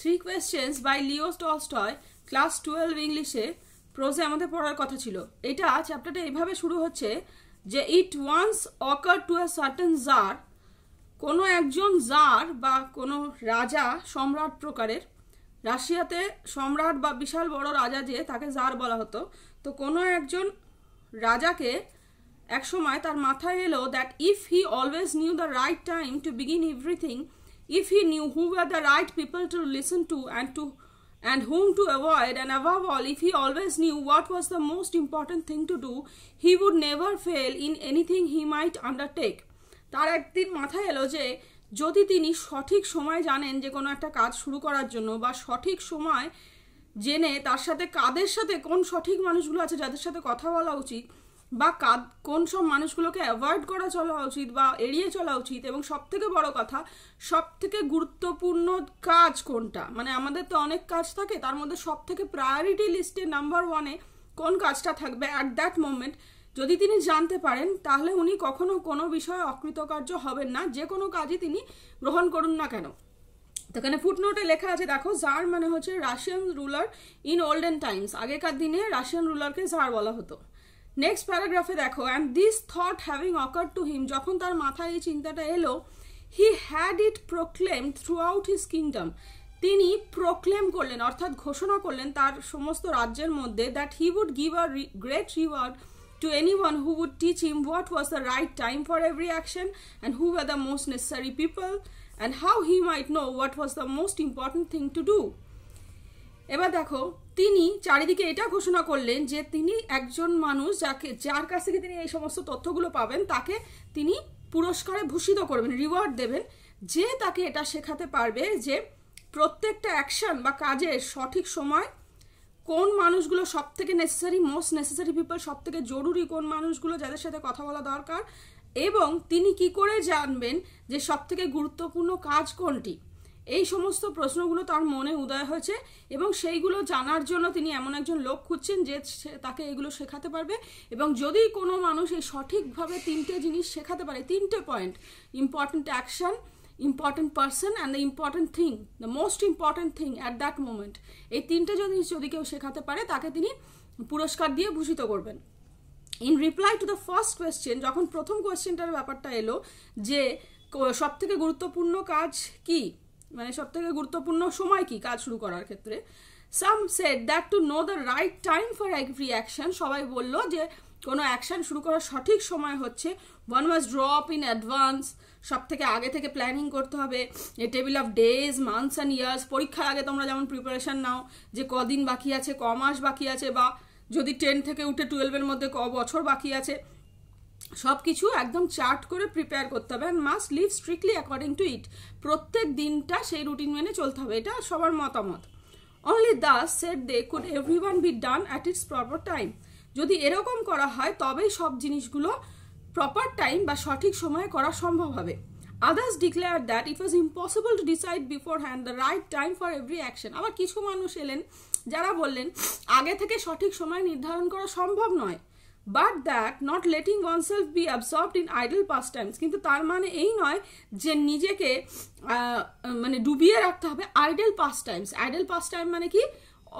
three questions by Leo Tolstoy class twelve ইংলিশে প্রোজে আমাদের পড়ার কথা ছিল এটা চ্যাপ্টারটা এইভাবে শুরু হচ্ছে যে it once occur to a certain czar কোনো একজন জার বা কোনো রাজা সম্রাট প্রকারের রাশিয়াতে সম্রাট বা বিশাল বড় রাজা যে তাকে জার বলা হতো তো কোনো একজন রাজাকে এক সময় তার মাথায় এলো that if he always knew the right time to begin everything if he knew who were the right people to listen to and to and whom to avoid and above all if he always knew what was the most important thing to do he would never fail in anything he might undertake তার একদিন মাথায় এলো যে যদি তিনি সঠিক সময় জানেন যে কোনো একটা কাজ শুরু করার জন্য বা সঠিক সময় জেনে তার সাথে কাদের সাথে কোন সঠিক মানুষগুলো আছে যাদের সাথে কথা বলা উচিত বা কোন সব মানুষগুলোকে অ্যাভয়েড করা চলা উচিত বা এড়িয়ে চলা উচিত এবং সব থেকে বড় কথা সব থেকে গুরুত্বপূর্ণ কাজ কোনটা মানে আমাদের তো অনেক কাজ থাকে তার মধ্যে সব থেকে প্রায়োরিটি লিস্টে নাম্বার ওয়ানে কোন কাজটা থাকবে অ্যাট দ্যাট মোমেন্ট যদি তিনি জানতে পারেন তাহলে উনি কখনো কোনো বিষয়ে অকৃতকার্য হবেন না যে কোনো কাজই তিনি গ্রহণ করুন না কেন এখানে ফুটনোটে লেখা আছে দেখো জার মানে হচ্ছে Russian ruler in olden times আগেকার দিনে রাশিয়ান রুলারকে জার বলা হতো নেক্সট প্যারাগ্রাফে দেখো and this thought having occur to him যখন তার মাথায় এই চিন্তাটা এলো he had it proclaim throughout his kingdom তিনি প্রোক্লেম করলেন অর্থাৎ ঘোষণা করলেন তার সমস্ত রাজ্যের মধ্যে that he would give a great reward to anyone who would teach him what was the right time for every action and who are the most necessary people and how he might know what was the most important thing to do এবার দেখো তিনি চারিদিকে এটা ঘোষণা করলেন যে তিনি একজন মানুষ যাকে যার কাছ থেকে তিনি এই সমস্ত তথ্যগুলো পাবেন তাকে তিনি পুরস্কারে ভূষিত করবেন রিওয়ার্ড দেবেন যে তাকে এটা শেখাতে পারবে যে প্রত্যেকটা অ্যাকশন বা কাজের সঠিক সময় কোন মানুষগুলো সব থেকে নেসেসারি মোস্ট নেসেসারি পিপল সব থেকে জরুরি কোন মানুষগুলো যাদের সাথে কথা বলা দরকার এবং তিনি কি করে জানবেন যে সব থেকে গুরুত্বপূর্ণ কাজ কোনটি এই সমস্ত প্রশ্নগুলো তার মনে উদয় হয়েছে এবং সেইগুলো জানার জন্য তিনি এমন একজন লোক খুঁজছেন যে তাকে এগুলো শেখাতে পারবে এবং যদি কোনো মানুষ এই সঠিকভাবে তিনটে জিনিস শেখাতে পারে তিনটে point important action important person and the important thing the most important thing at that moment এই তিনটে জিনিস যদি কেউ শেখাতে পারে তাকে তিনি পুরস্কার দিয়ে ভূষিত করবেন in reply to the first question যখন প্রথম কোয়েশ্চেনটার ব্যাপারটা এলো যে সব থেকে গুরুত্বপূর্ণ কাজ কি মানে সব থেকে গুরুত্বপূর্ণ সময় কি কাজ শুরু করার ক্ষেত্রে some said that to know the right time for every action সবাই বলল যে কোনো অ্যাকশন শুরু করার সঠিক সময় হচ্ছে one was drop in advance সব থেকে আগে থেকে প্ল্যানিং করতে হবে a table of days months and years পরীক্ষার আগে তোমরা যেমন প্রিপারেশান নাও যে কদিন বাকি আছে ক মাস বাকি আছে বা যদি টেন থেকে উঠে টুয়েলভের মধ্যে ক বছর বাকি আছে সব কিছু একদম চার্ট করে প্রিপেয়ার করতে হবে and must live strictly according to it প্রত্যেক দিনটা সেই রুটিন মেনে চলতে হবে এটা সবার মতামত only thus said they could every one be done at its proper time যদি এরকম করা হয় তবেই সব জিনিসগুলো প্রপার টাইম বা সঠিক সময়ে করা সম্ভব হবে others declared that it was impossible to decide beforehand the right time for every action আবার কিছু মানুষ এলেন যারা বললেন আগে থেকে সঠিক সময় নির্ধারণ করা সম্ভব নয় but that not letting oneself be absorbed in idle pastimes কিন্তু তার মানে এই নয় যে নিজেকে মানে ডুবিয়ে রাখতে হবে idle pastimes idle pastime মানে কি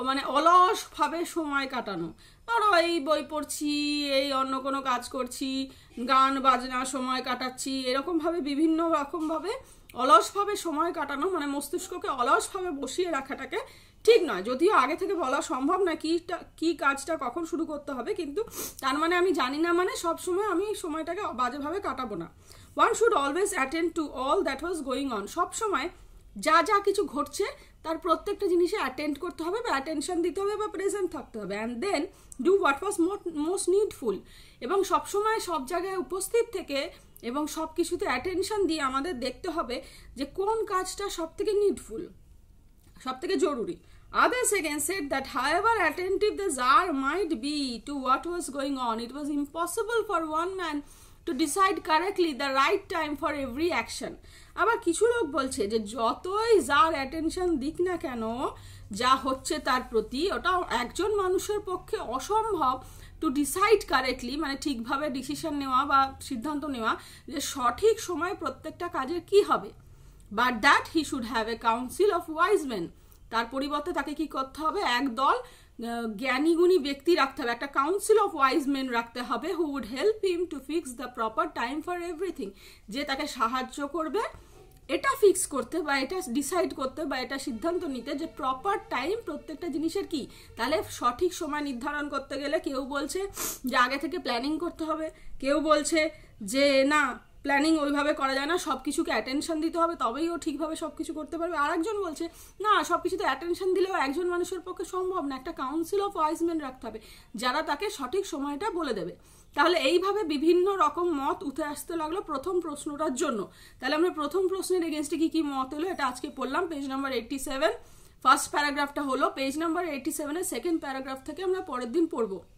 মানে অলসভাবে সময় কাটানো ধরো এই বই পড়ছি এই অন্য কোনো কাজ করছি গান বাজনা সময় কাটাচ্ছি এরকমভাবে বিভিন্ন রকমভাবে অলসভাবে সময় কাটানো মানে মস্তিষ্ককে অলসভাবে বসিয়ে রাখাটাকে ঠিক নয় যদিও আগে থেকে বলা সম্ভব না কীটা কী কাজটা কখন শুরু করতে হবে কিন্তু তার মানে আমি জানি না মানে সবসময় আমি সময়টাকে বাজেভাবে কাটাবো না one should always attend to all that was going on সবসময় যা যা কিছু ঘটছে তার প্রত্যেকটা জিনিসে অ্যাটেন্ড করতে হবে বা অ্যাটেনশন দিতে হবে বা প্রেজেন্ট থাকতে হবে and then do what was মোট মোস্ট নিডফুল এবং সবসময় সব জায়গায় উপস্থিত থেকে এবং সব কিছুতে অ্যাটেনশন দিয়ে আমাদের দেখতে হবে যে কোন কাজটা সব থেকে নিডফুল সবথেকে জরুরি others again said that however attentive the czar might be to what was going on it was impossible for one man to decide correctly the right time for every action আবার কিছু লোক বলছে যে যতই যার attention দিক না কেন যা হচ্ছে তার প্রতি ওটা একজন মানুষের পক্ষে অসম্ভব টু ডিসাইড কারেক্টলি মানে ঠিকভাবে ডিসিশন নেওয়া বা সিদ্ধান্ত নেওয়া যে সঠিক সময় প্রত্যেকটা কাজের কি হবে but that he should have a council of wise তার পরিবর্তে তাকে কি করতে হবে একদল জ্ঞানীগুণী ব্যক্তি রাখতে হবে একটা কাউন্সিল অফ ওয়াইজ রাখতে হবে who would help him to fix the proper time for everything যে তাকে সাহায্য করবে এটা ফিক্স করতে বা এটা ডিসাইড করতে বা এটা সিদ্ধান্ত নিতে যে প্রপার টাইম প্রত্যেকটা জিনিসের কি তাহলে সঠিক সময় নির্ধারণ করতে গেলে কেউ বলছে যে আগে থেকে প্ল্যানিং করতে হবে কেউ বলছে যে না প্ল্যানিং ওইভাবে করা যায় না সব কিছুকে অ্যাটেনশন দিতে হবে তবেই ও ঠিকভাবে সব কিছু করতে পারবে আর একজন বলছে না সব কিছুতে অ্যাটেনশন দিলেও একজন মানুষের পক্ষে সম্ভব না একটা কাউন্সিল অফ ওয়াইজম্যান রাখতে হবে যারা তাকে সঠিক সময়টা বলে দেবে তাহলে এইভাবে বিভিন্ন রকম মত উঠে আসতে লাগলো প্রথম প্রশ্নটার জন্য তাহলে আমরা প্রথম প্রশ্নের এগেনস্টে কী কী মত হলো এটা আজকে পড়লাম page number eighty seven first প্যারাগ্রাফটা হলো পেজ নাম্বার এইটটি সেভেনের সেকেন্ড প্যারাগ্রাফ থেকে আমরা পরের দিন পড়বো